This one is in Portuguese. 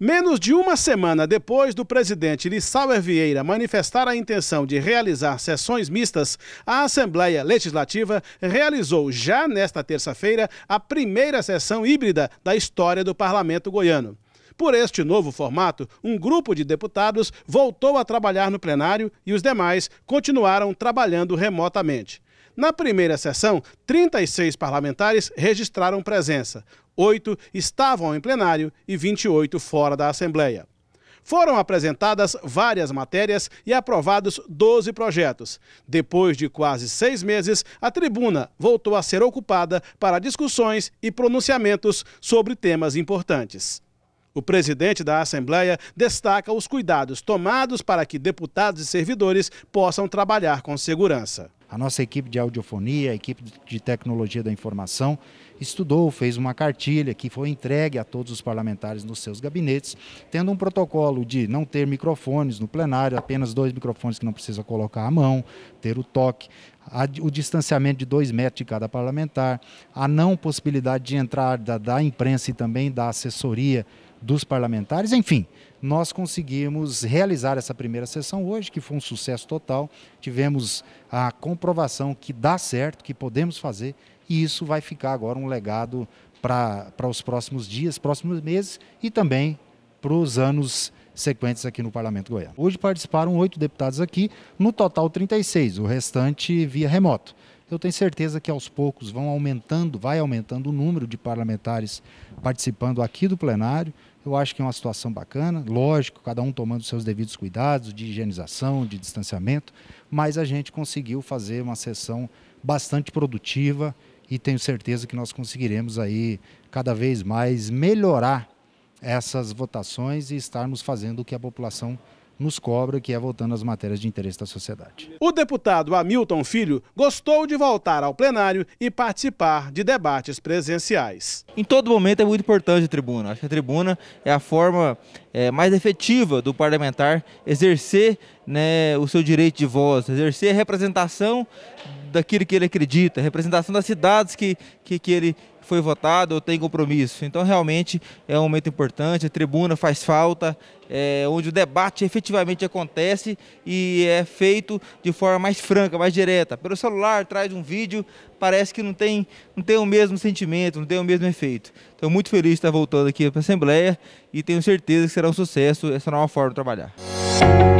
Menos de uma semana depois do presidente Lissauer Vieira manifestar a intenção de realizar sessões mistas, a Assembleia Legislativa realizou já nesta terça-feira a primeira sessão híbrida da história do parlamento goiano. Por este novo formato, um grupo de deputados voltou a trabalhar no plenário e os demais continuaram trabalhando remotamente. Na primeira sessão, 36 parlamentares registraram presença, 8 estavam em plenário e 28 fora da Assembleia. Foram apresentadas várias matérias e aprovados 12 projetos. Depois de quase seis meses, a tribuna voltou a ser ocupada para discussões e pronunciamentos sobre temas importantes. O presidente da Assembleia destaca os cuidados tomados para que deputados e servidores possam trabalhar com segurança. A nossa equipe de audiofonia, a equipe de tecnologia da informação, estudou, fez uma cartilha que foi entregue a todos os parlamentares nos seus gabinetes, tendo um protocolo de não ter microfones no plenário, apenas dois microfones que não precisa colocar à mão, ter o toque, o distanciamento de dois metros de cada parlamentar, a não possibilidade de entrar da, da imprensa e também da assessoria dos parlamentares. Enfim, nós conseguimos realizar essa primeira sessão hoje, que foi um sucesso total. Tivemos a comprovação que dá certo, que podemos fazer, e isso vai ficar agora um legado para os próximos dias, próximos meses e também para os anos sequentes aqui no Parlamento Goiano. Hoje participaram oito deputados aqui, no total 36, o restante via remoto. Eu tenho certeza que aos poucos vão aumentando, vai aumentando o número de parlamentares participando aqui do plenário. Eu acho que é uma situação bacana, lógico, cada um tomando seus devidos cuidados de higienização, de distanciamento, mas a gente conseguiu fazer uma sessão bastante produtiva e tenho certeza que nós conseguiremos aí cada vez mais melhorar essas votações e estarmos fazendo o que a população nos cobra, que é voltando às matérias de interesse da sociedade. O deputado Hamilton Filho gostou de voltar ao plenário e participar de debates presenciais. Em todo momento é muito importante a tribuna. Acho que a tribuna é a forma é, mais efetiva do parlamentar exercer né, o seu direito de voz, exercer a representação daquilo que ele acredita, representação das cidades que, que, que ele foi votado ou tem compromisso. Então, realmente é um momento importante, a tribuna faz falta, é, onde o debate efetivamente acontece e é feito de forma mais franca, mais direta. Pelo celular, traz um vídeo, parece que não tem, não tem o mesmo sentimento, não tem o mesmo efeito. Então, muito feliz de estar voltando aqui para a Assembleia e tenho certeza que será um sucesso, essa nova forma de trabalhar.